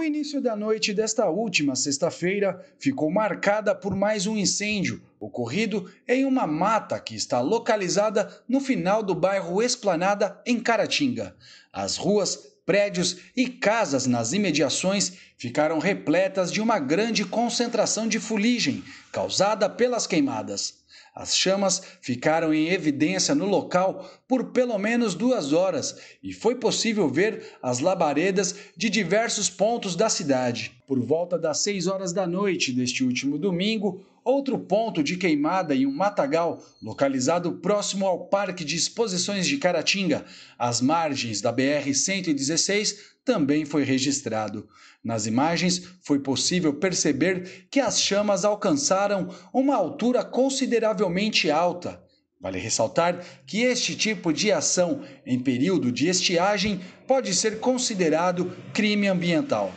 O início da noite desta última sexta-feira ficou marcada por mais um incêndio, ocorrido em uma mata que está localizada no final do bairro Esplanada, em Caratinga. As ruas, prédios e casas nas imediações ficaram repletas de uma grande concentração de fuligem causada pelas queimadas. As chamas ficaram em evidência no local por pelo menos duas horas e foi possível ver as labaredas de diversos pontos da cidade. Por volta das 6 horas da noite deste último domingo, outro ponto de queimada em um matagal localizado próximo ao Parque de Exposições de Caratinga, às margens da BR-116, também foi registrado. Nas imagens, foi possível perceber que as chamas alcançaram uma altura consideravelmente alta. Vale ressaltar que este tipo de ação em período de estiagem pode ser considerado crime ambiental.